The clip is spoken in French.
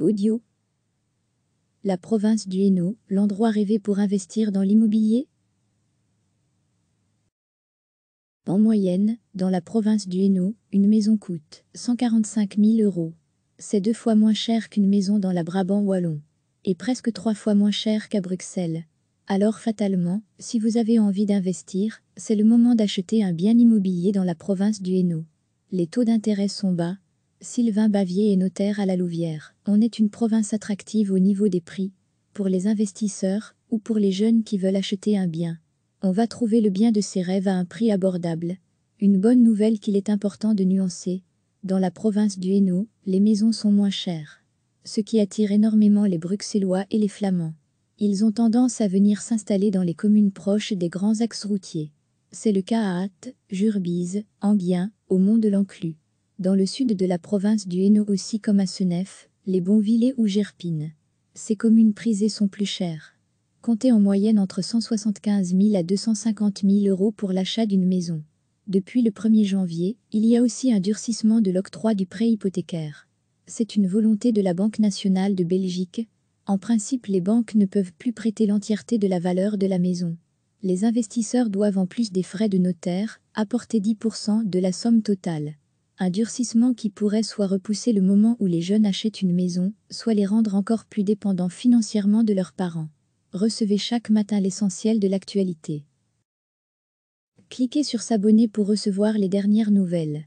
Audio. La province du Hainaut, l'endroit rêvé pour investir dans l'immobilier En moyenne, dans la province du Hainaut, une maison coûte 145 000 euros. C'est deux fois moins cher qu'une maison dans la Brabant Wallon. Et presque trois fois moins cher qu'à Bruxelles. Alors fatalement, si vous avez envie d'investir, c'est le moment d'acheter un bien immobilier dans la province du Hainaut. Les taux d'intérêt sont bas, Sylvain Bavier est notaire à la Louvière. On est une province attractive au niveau des prix, pour les investisseurs ou pour les jeunes qui veulent acheter un bien. On va trouver le bien de ses rêves à un prix abordable. Une bonne nouvelle qu'il est important de nuancer. Dans la province du Hainaut, les maisons sont moins chères. Ce qui attire énormément les Bruxellois et les Flamands. Ils ont tendance à venir s'installer dans les communes proches des grands axes routiers. C'est le cas à Hatt, Jurbise, Anguien, au Mont de l'Enclus. Dans le sud de la province du Hainaut aussi comme à Senef, les Bonvillers ou Gerpines. Ces communes prisées sont plus chères. Comptez en moyenne entre 175 000 à 250 000 euros pour l'achat d'une maison. Depuis le 1er janvier, il y a aussi un durcissement de l'octroi du prêt hypothécaire. C'est une volonté de la Banque nationale de Belgique. En principe, les banques ne peuvent plus prêter l'entièreté de la valeur de la maison les investisseurs doivent en plus des frais de notaire apporter 10% de la somme totale. Un durcissement qui pourrait soit repousser le moment où les jeunes achètent une maison, soit les rendre encore plus dépendants financièrement de leurs parents. Recevez chaque matin l'essentiel de l'actualité. Cliquez sur S'abonner pour recevoir les dernières nouvelles.